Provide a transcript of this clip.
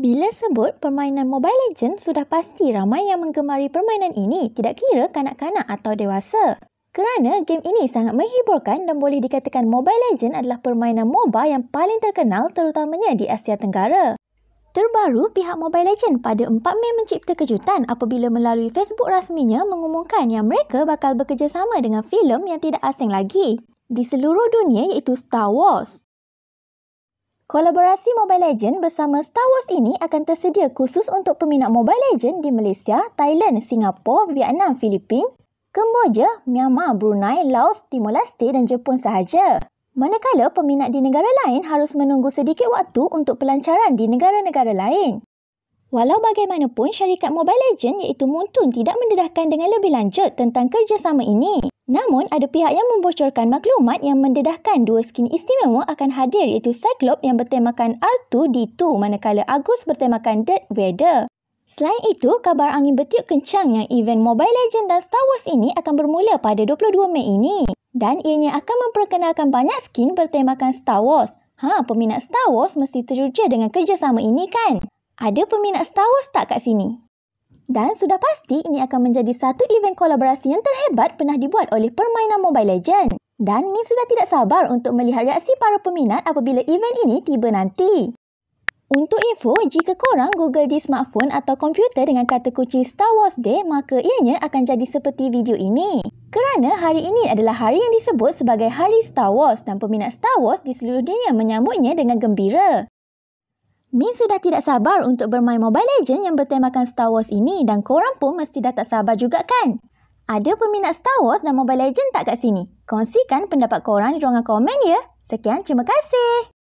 Bila sebut permainan Mobile Legends, sudah pasti ramai yang menggemari permainan ini, tidak kira kanak-kanak atau dewasa. Kerana game ini sangat menghiburkan dan boleh dikatakan Mobile Legends adalah permainan MOBA yang paling terkenal terutamanya di Asia Tenggara. Terbaru, pihak Mobile Legends pada 4 Mei mencipta kejutan apabila melalui Facebook rasminya mengumumkan yang mereka bakal bekerjasama dengan filem yang tidak asing lagi di seluruh dunia iaitu Star Wars. Kolaborasi Mobile Legend bersama Star Wars ini akan tersedia khusus untuk peminat Mobile Legend di Malaysia, Thailand, Singapura, Vietnam, Filipina, Kemboja, Myanmar, Brunei, Laos, Timor Leste dan Jepun sahaja. Manakala peminat di negara lain harus menunggu sedikit waktu untuk pelancaran di negara-negara lain. Walau bagaimanapun, syarikat Mobile Legends iaitu Moontoon tidak mendedahkan dengan lebih lanjut tentang kerjasama ini. Namun, ada pihak yang membocorkan maklumat yang mendedahkan dua skin istimewa akan hadir iaitu Cyclops yang bertemakan R2-D2 manakala Agus bertemakan Dead Vader. Selain itu, kabar angin bertiup kencang yang event Mobile Legends dan Star Wars ini akan bermula pada 22 Mei ini. Dan ianya akan memperkenalkan banyak skin bertemakan Star Wars. Ha, peminat Star Wars mesti teruja dengan kerjasama ini kan? Ada peminat Star Wars tak kat sini? Dan sudah pasti ini akan menjadi satu event kolaborasi yang terhebat pernah dibuat oleh permainan Mobile Legends. Dan Min sudah tidak sabar untuk melihat reaksi para peminat apabila event ini tiba nanti. Untuk info, jika korang google di smartphone atau komputer dengan kata kunci Star Wars Day, maka ianya akan jadi seperti video ini. Kerana hari ini adalah hari yang disebut sebagai Hari Star Wars dan peminat Star Wars di seluruh dunia menyambutnya dengan gembira. Min sudah tidak sabar untuk bermain Mobile Legends yang bertemakan Star Wars ini dan korang pun mesti dah tak sabar juga kan? Ada peminat Star Wars dan Mobile Legends tak kat sini? Kongsikan pendapat korang di ruangan komen ya. Sekian, terima kasih.